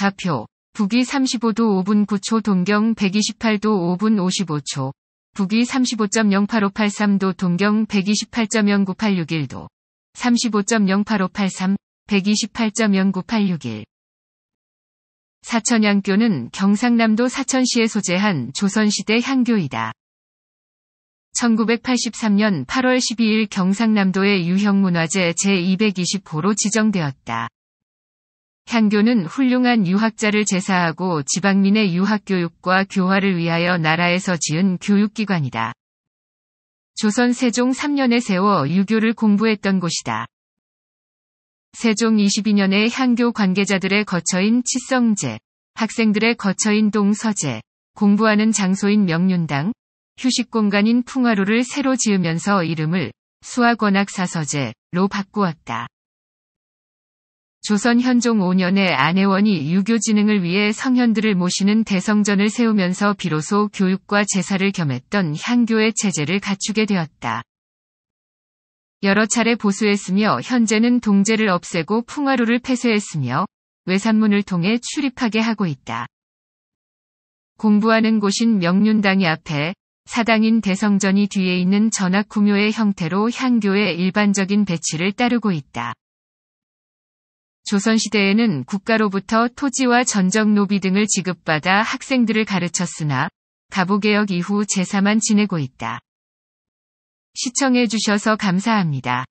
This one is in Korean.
좌표, 북위 35도 5분 9초 동경 128도 5분 55초, 북위 35.08583도 동경 128.09861도, 35.08583, 128.09861. 사천향교는 경상남도 사천시에 소재한 조선시대 향교이다. 1983년 8월 12일 경상남도의 유형문화재 제229로 지정되었다. 향교는 훌륭한 유학자를 제사하고 지방민의 유학교육과 교화를 위하여 나라에서 지은 교육기관이다. 조선 세종 3년에 세워 유교를 공부했던 곳이다. 세종 22년에 향교 관계자들의 거처인 치성제, 학생들의 거처인 동서제, 공부하는 장소인 명륜당, 휴식 공간인 풍화로를 새로 지으면서 이름을 수학원학사서제로 바꾸었다. 조선 현종 5년에 안혜원이 유교 진흥을 위해 성현들을 모시는 대성전을 세우면서 비로소 교육과 제사를 겸했던 향교의 체제를 갖추게 되었다. 여러 차례 보수했으며 현재는 동제를 없애고 풍화루를 폐쇄했으며 외산문을 통해 출입하게 하고 있다. 공부하는 곳인 명륜당이 앞에 사당인 대성전이 뒤에 있는 전학구묘의 형태로 향교의 일반적인 배치를 따르고 있다. 조선시대에는 국가로부터 토지와 전적노비 등을 지급받아 학생들을 가르쳤으나 가보개혁 이후 제사만 지내고 있다. 시청해주셔서 감사합니다.